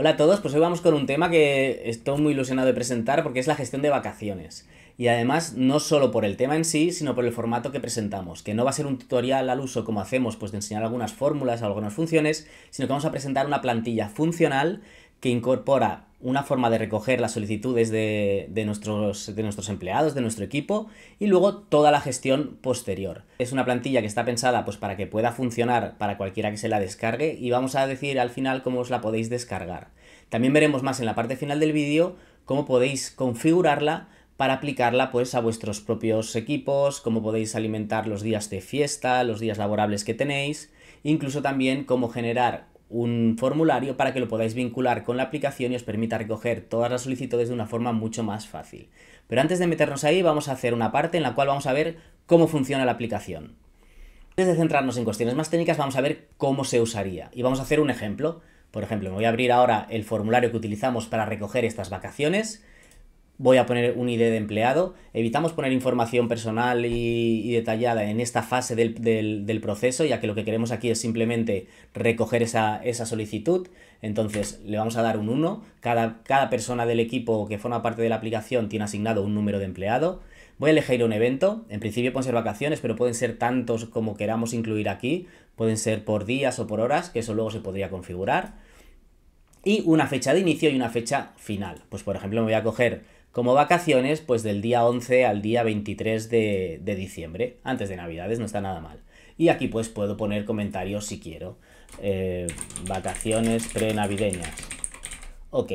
Hola a todos, pues hoy vamos con un tema que estoy muy ilusionado de presentar porque es la gestión de vacaciones. Y además, no solo por el tema en sí, sino por el formato que presentamos, que no va a ser un tutorial al uso como hacemos, pues de enseñar algunas fórmulas, algunas funciones, sino que vamos a presentar una plantilla funcional que incorpora una forma de recoger las solicitudes de, nuestros, de nuestros empleados, de nuestro equipo, y luego toda la gestión posterior. Es una plantilla que está pensada pues, para que pueda funcionar para cualquiera que se la descargue, y vamos a decir al final cómo os la podéis descargar. También veremos más en la parte final del vídeo cómo podéis configurarla para aplicarla pues a vuestros propios equipos, cómo podéis alimentar los días de fiesta, los días laborables que tenéis, incluso también cómo generar un formulario para que lo podáis vincular con la aplicación y os permita recoger todas las solicitudes de una forma mucho más fácil. Pero antes de meternos ahí, vamos a hacer una parte en la cual vamos a ver cómo funciona la aplicación. Antes de centrarnos en cuestiones más técnicas, vamos a ver cómo se usaría. Y vamos a hacer un ejemplo. Por ejemplo, me voy a abrir ahora el formulario que utilizamos para recoger estas vacaciones voy a poner un ID de empleado. Evitamos poner información personal y, detallada en esta fase del, proceso, ya que lo que queremos aquí es simplemente recoger esa, solicitud. Entonces le vamos a dar un 1. Cada, cada, persona del equipo que forma parte de la aplicación tiene asignado un número de empleado. Voy a elegir un evento. En principio pueden ser vacaciones, pero pueden ser tantos como queramos incluir aquí. Pueden ser por días o por horas, que eso luego se podría configurar. Y una fecha de inicio y una fecha final. Pues por ejemplo me voy a coger como vacaciones, pues del día 11 al día 23 de, diciembre, antes de Navidades, no está nada mal. Y aquí pues puedo poner comentarios si quiero. Eh, vacaciones prenavideñas. Ok,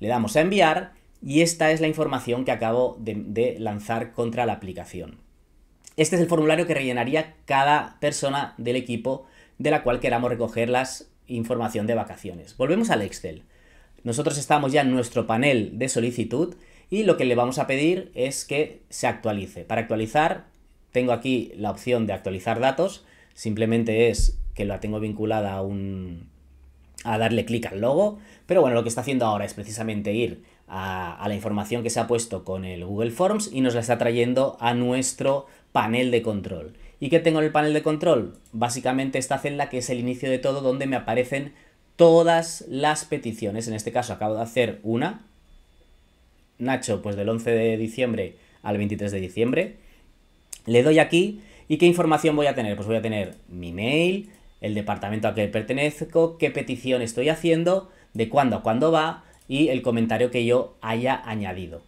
le damos a enviar y esta es la información que acabo de, lanzar contra la aplicación. Este es el formulario que rellenaría cada persona del equipo de la cual queramos recoger las información de vacaciones. Volvemos al Excel. Nosotros estamos ya en nuestro panel de solicitud y lo que le vamos a pedir es que se actualice. Para actualizar, tengo aquí la opción de actualizar datos, simplemente es que la tengo vinculada a un a darle clic al logo, pero bueno, lo que está haciendo ahora es precisamente ir a, a la información que se ha puesto con el Google Forms y nos la está trayendo a nuestro panel de control. ¿Y qué tengo en el panel de control? Básicamente esta celda que es el inicio de todo donde me aparecen todas las peticiones. En este caso acabo de hacer una, Nacho, pues del 11 de diciembre al 23 de diciembre. Le doy aquí y qué información voy a tener. Pues voy a tener mi mail, el departamento a que pertenezco, qué petición estoy haciendo, de cuándo a cuándo va y el comentario que yo haya añadido.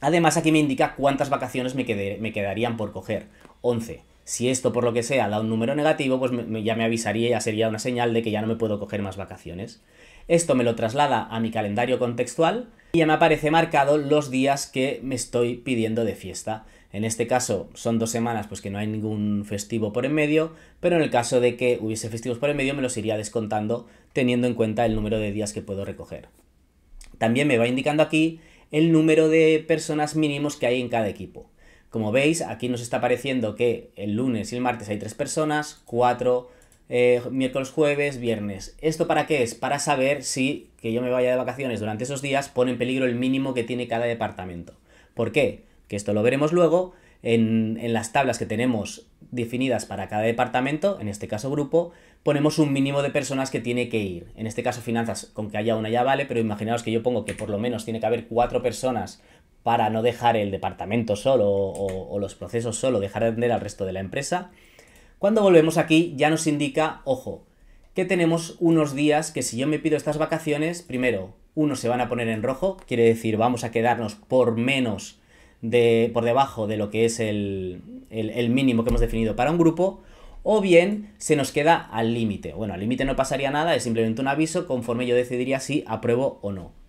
Además aquí me indica cuántas vacaciones me, me quedarían por coger. 11. Si esto, por lo que sea, da un número negativo, pues ya me avisaría, ya sería una señal de que ya no me puedo coger más vacaciones. Esto me lo traslada a mi calendario contextual y ya me aparece marcado los días que me estoy pidiendo de fiesta. En este caso son dos semanas, pues que no hay ningún festivo por en medio, pero en el caso de que hubiese festivos por en medio me los iría descontando teniendo en cuenta el número de días que puedo recoger. También me va indicando aquí el número de personas mínimos que hay en cada equipo. Como veis, aquí nos está apareciendo que el lunes y el martes hay tres personas, cuatro eh, miércoles, jueves, viernes. ¿Esto para qué es? Para saber si que yo me vaya de vacaciones durante esos días pone en peligro el mínimo que tiene cada departamento. ¿Por qué? Que esto lo veremos luego en, en las tablas que tenemos definidas para cada departamento, en este caso grupo, ponemos un mínimo de personas que tiene que ir. En este caso finanzas, con que haya una ya vale, pero imaginaos que yo pongo que por lo menos tiene que haber cuatro personas para no dejar el departamento solo o, los procesos solo, dejar de atender al resto de la empresa. Cuando volvemos aquí ya nos indica, ojo, que tenemos unos días que si yo me pido estas vacaciones, primero, unos se van a poner en rojo, quiere decir vamos a quedarnos por menos de, por debajo de lo que es el mínimo que hemos definido para un grupo, o bien se nos queda al límite. Bueno, al límite no pasaría nada, es simplemente un aviso conforme yo decidiría si apruebo o no.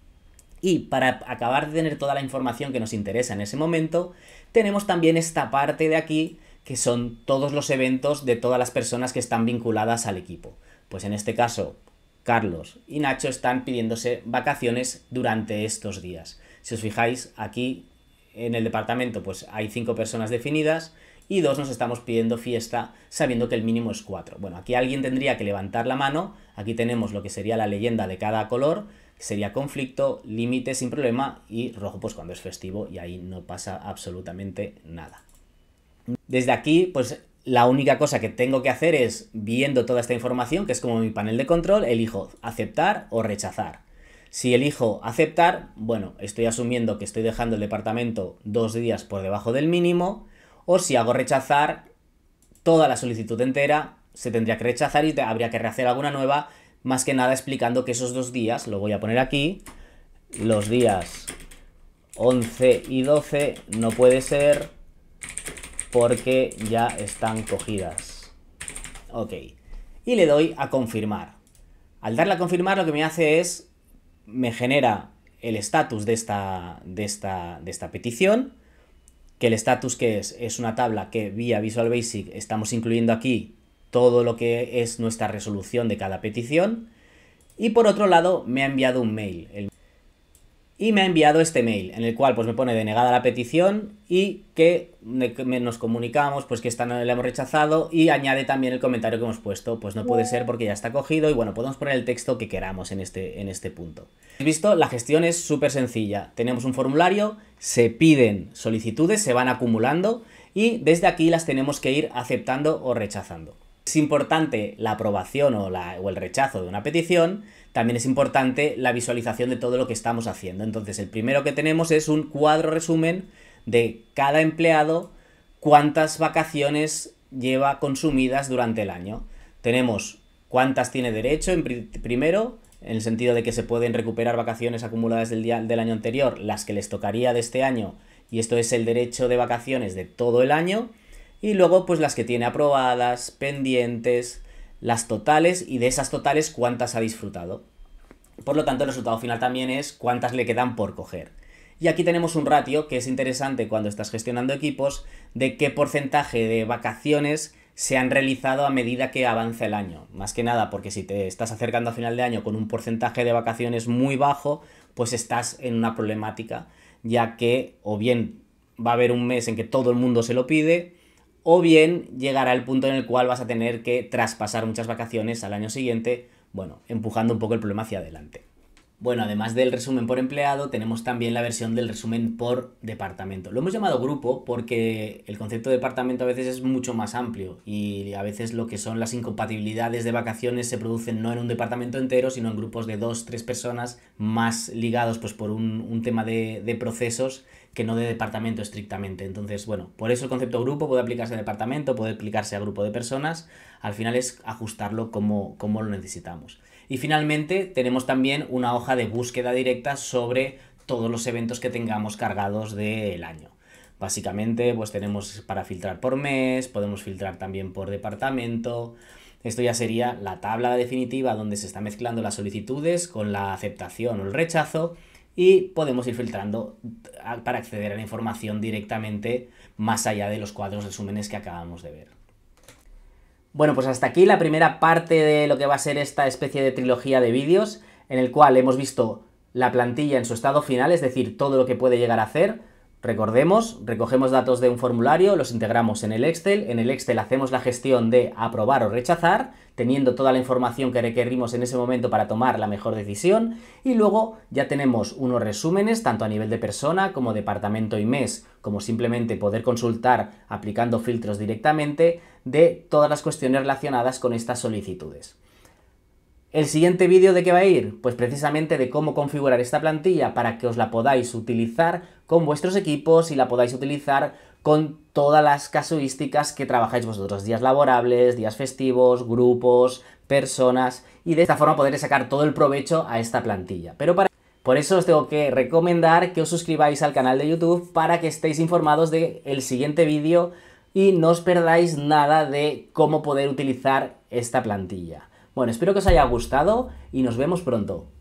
Y para acabar de tener toda la información que nos interesa en ese momento, tenemos también esta parte de aquí, que son todos los eventos de todas las personas que están vinculadas al equipo. Pues en este caso, Carlos y Nacho están pidiéndose vacaciones durante estos días. Si os fijáis, aquí en el departamento pues hay cinco personas definidas y dos nos estamos pidiendo fiesta sabiendo que el mínimo es cuatro. Bueno, aquí alguien tendría que levantar la mano, aquí tenemos lo que sería la leyenda de cada color sería conflicto, límite sin problema y rojo pues cuando es festivo y ahí no pasa absolutamente nada. Desde aquí pues la única cosa que tengo que hacer es viendo toda esta información que es como mi panel de control, elijo aceptar o rechazar. Si elijo aceptar, bueno, estoy asumiendo que estoy dejando el departamento dos días por debajo del mínimo, o si hago rechazar, toda la solicitud entera se tendría que rechazar y habría que rehacer alguna nueva más que nada explicando que esos dos días, lo voy a poner aquí, los días 11 y 12 no puede ser porque ya están cogidas. Ok. Y le doy a confirmar. Al darle a confirmar lo que me hace es, me genera el estatus de esta, de, esta, de esta petición, que el estatus que es, es una tabla que vía Visual Basic estamos incluyendo aquí todo lo que es nuestra resolución de cada petición. Y por otro lado, me ha enviado un mail. Y me ha enviado este mail, en el cual pues, me pone denegada la petición y que nos comunicamos, pues que esta no la hemos rechazado, y añade también el comentario que hemos puesto, pues no puede ser porque ya está cogido, y bueno, podemos poner el texto que queramos en este, en este punto. Visto, la gestión es súper sencilla. Tenemos un formulario, se piden solicitudes, se van acumulando, y desde aquí las tenemos que ir aceptando o rechazando es importante la aprobación o, el rechazo de una petición, también es importante la visualización de todo lo que estamos haciendo. Entonces, el primero que tenemos es un cuadro resumen de cada empleado cuántas vacaciones lleva consumidas durante el año. Tenemos cuántas tiene derecho en primero, en el sentido de que se pueden recuperar vacaciones acumuladas del año anterior, las que les tocaría de este año, y esto es el derecho de vacaciones de todo el año y luego pues las que tiene aprobadas, pendientes, las totales y de esas totales cuántas ha disfrutado. Por lo tanto, el resultado final también es cuántas le quedan por coger. Y aquí tenemos un ratio que es interesante cuando estás gestionando equipos de qué porcentaje de vacaciones se han realizado a medida que avanza el año. Más que nada porque si te estás acercando a final de año con un porcentaje de vacaciones muy bajo, pues estás en una problemática, ya que o bien va a haber un mes en que todo el mundo se lo pide, o bien llegará el punto en el cual vas a tener que traspasar muchas vacaciones al año siguiente, bueno, empujando un poco el problema hacia adelante. Bueno, además del resumen por empleado, tenemos también la versión del resumen por departamento. Lo hemos llamado grupo porque el concepto de departamento a veces es mucho más amplio y a veces lo que son las incompatibilidades de vacaciones se producen no en un departamento entero, sino en grupos de dos, tres personas más ligados pues, por un, tema de procesos que no de departamento estrictamente. Entonces, bueno, por eso el concepto grupo puede aplicarse a departamento, puede aplicarse a grupo de personas, al final es ajustarlo como, como lo necesitamos. Y finalmente tenemos también una hoja de búsqueda directa sobre todos los eventos que tengamos cargados del año. Básicamente, pues tenemos para filtrar por mes, podemos filtrar también por departamento. Esto ya sería la tabla definitiva donde se está mezclando las solicitudes con la aceptación o el rechazo y podemos ir filtrando para acceder a la información directamente más allá de los cuadros resúmenes que acabamos de ver. Bueno, pues hasta aquí la primera parte de lo que va a ser esta especie de trilogía de vídeos, en el cual hemos visto la plantilla en su estado final, es decir, todo lo que puede llegar a hacer. Recordemos, recogemos datos de un formulario, los integramos en el Excel, en el Excel hacemos la gestión de aprobar o rechazar, teniendo toda la información que requerimos en ese momento para tomar la mejor decisión y luego ya tenemos unos resúmenes tanto a nivel de persona como departamento y mes, como simplemente poder consultar aplicando filtros directamente de todas las cuestiones relacionadas con estas solicitudes. ¿El siguiente vídeo de qué va a ir? Pues precisamente de cómo configurar esta plantilla para que os la podáis utilizar con vuestros equipos y la podáis utilizar con todas las casuísticas que trabajáis vosotros, días laborables, días festivos, grupos, personas, y de esta forma podréis sacar todo el provecho a esta plantilla. Pero para por eso os tengo que recomendar que os suscribáis al canal de YouTube para que estéis informados del el siguiente vídeo y no os perdáis nada de cómo poder utilizar esta plantilla. Bueno, espero que os haya gustado y nos vemos pronto.